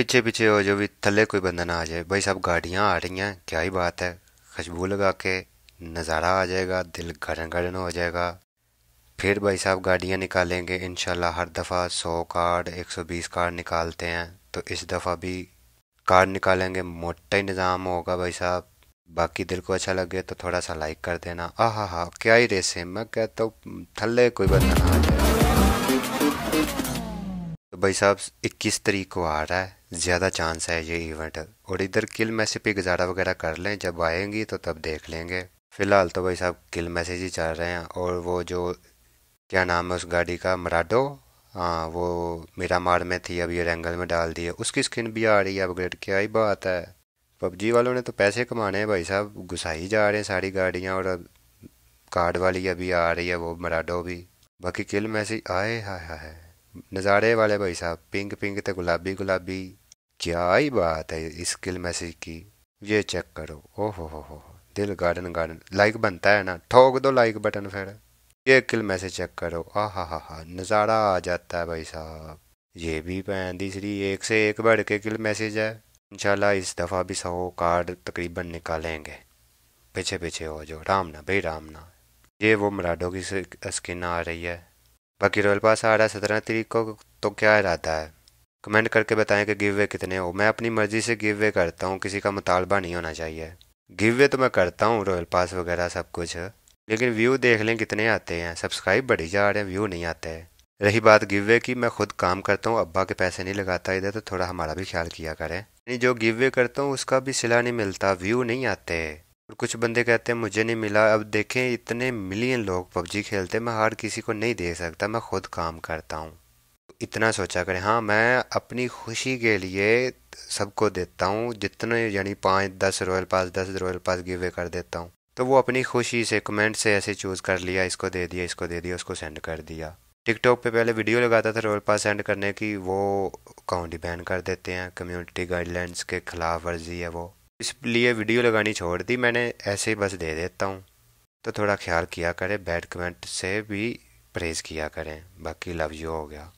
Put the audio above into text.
पीछे पीछे हो जो भी थले कोई बंदा ना आ जाए भाई साहब गाड़ियाँ आ रही हैं क्या ही बात है खुशबू लगा के नज़ारा आ जाएगा दिल गड़न गड़न हो जाएगा फिर भाई साहब गाड़ियाँ निकालेंगे इन हर दफ़ा सौ कार्ड एक सौ बीस कार्ड निकालते हैं तो इस दफ़ा भी कार्ड निकालेंगे मोटा ही निज़ाम होगा भाई साहब बाकी दिल को अच्छा लगे तो थोड़ा सा लाइक कर देना आह हा क्या ही रेसें मैं कहता हूँ थल्ले कोई बंदा ना आ जाए भाई साहब इक्कीस तरीक को आ रहा है ज़्यादा चांस है ये इवेंट और इधर किल मैसेज पे गुजारा वगैरह कर लें जब आएंगी तो तब देख लेंगे फ़िलहाल तो भाई साहब किल मैसेज ही चल रहे हैं और वो जो क्या नाम है उस गाड़ी का मराडो हाँ वो मेरा मार में थी अब ये रैंगल में डाल दी है उसकी स्किन भी आ रही है अपग्रेड क्या ही बात है पबजी वालों ने तो पैसे कमाने हैं भाई साहब घुसाई जा रहे हैं सारी गाड़ियाँ और अब कार्ड वाली अभी आ रही है वो मराडो भी बाकी किल मैसेज आए हाय हाय नज़ारे वाले भाई साहब पिंक पिंक तो गुलाबी गुलाबी क्या ही बात है इस किल मैसेज की ये चेक करो ओहो हो हो हो दिल गार्डन गार्डन लाइक बनता है ना ठोक दो लाइक बटन फिर ये किल मैसेज चेक करो आ हा हा हा नज़ारा आ जाता है भाई साहब ये भी भैन तीसरी एक से एक बढ़ के किल मैसेज है इंशाल्लाह इस दफ़ा भी सौ कार्ड तकरीबन निकालेंगे पीछे पीछे हो जाओ राम ना भाई राम ना ये वो मराडो की स्किन आ रही है बाकी रॉयल पास आ रहा है सत्रह तरीक को तो क्या इरादा है कमेंट करके बताएं कि गिव वे कितने हो मैं अपनी मर्ज़ी से गिव वे करता हूँ किसी का मुतालबा नहीं होना चाहिए गिव वे तो मैं करता हूँ रॉयल पास वगैरह सब कुछ लेकिन व्यू देख लें कितने आते हैं सब्सक्राइब बढ़ी जा रहे हैं व्यू नहीं आते हैं रही बात गिव वे की मैं खुद काम करता हूँ अब्बा के पैसे नहीं लगाता इधर तो थोड़ा हमारा भी ख्याल किया करें जो गिव वे करता हूँ उसका भी सिला नहीं मिलता व्यू नहीं आते और कुछ बंदे कहते हैं मुझे नहीं मिला अब देखें इतने मिलियन लोग पबजी खेलते मैं हर किसी को नहीं दे सकता मैं खुद काम करता हूँ इतना सोचा करें हाँ मैं अपनी खुशी के लिए सबको देता हूँ जितने यानी पाँच दस रॉयल पास दस रॉयल पास गिवे कर देता हूँ तो वो अपनी खुशी से कमेंट से ऐसे चूज़ कर लिया इसको दे दिया इसको दे दिया उसको सेंड कर दिया टिकटॉक पे पहले वीडियो लगाता था रॉयल पास सेंड करने की वो अकाउंट बैन कर देते हैं कम्युनिटी गाइडलाइंस के खिलाफ वर्जी है वो इसलिए वीडियो लगानी छोड़ दी मैंने ऐसे ही बस दे देता हूँ तो थोड़ा ख्याल किया करें बैड कमेंट से भी प्रेज़ किया करें बाकी लव यू हो गया